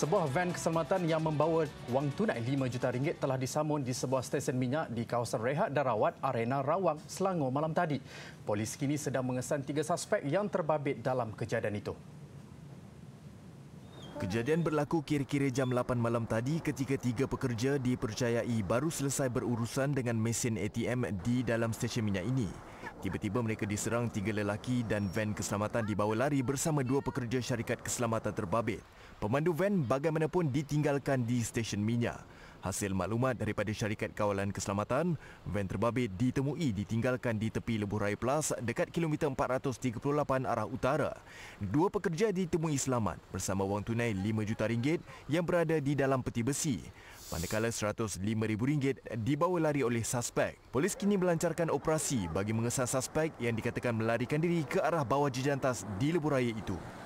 Sebuah van keselamatan yang membawa wang tunai 5 juta ringgit telah disamun di sebuah stesen minyak di kawasan rehat dan rawat Arena Rawang, Selangor malam tadi. Polis kini sedang mengesan tiga suspek yang terbabit dalam kejadian itu. Kejadian berlaku kira-kira jam 8 malam tadi ketika tiga pekerja dipercayai baru selesai berurusan dengan mesin ATM di dalam stesen minyak ini. Tiba-tiba mereka diserang tiga lelaki dan van keselamatan dibawa lari bersama dua pekerja syarikat keselamatan terbabit. Pemandu van bagaimanapun ditinggalkan di stesen minyak. Hasil maklumat daripada syarikat kawalan keselamatan, van terbabit ditemui ditinggalkan di tepi Lebuh Raya Plus dekat kilometer 438 arah utara. Dua pekerja ditemui selamat bersama wang tunai RM5 juta ringgit yang berada di dalam peti besi manakala RM105,000 dibawa lari oleh suspek. Polis kini melancarkan operasi bagi mengesan suspek yang dikatakan melarikan diri ke arah bawah jejantas di Leburaya itu.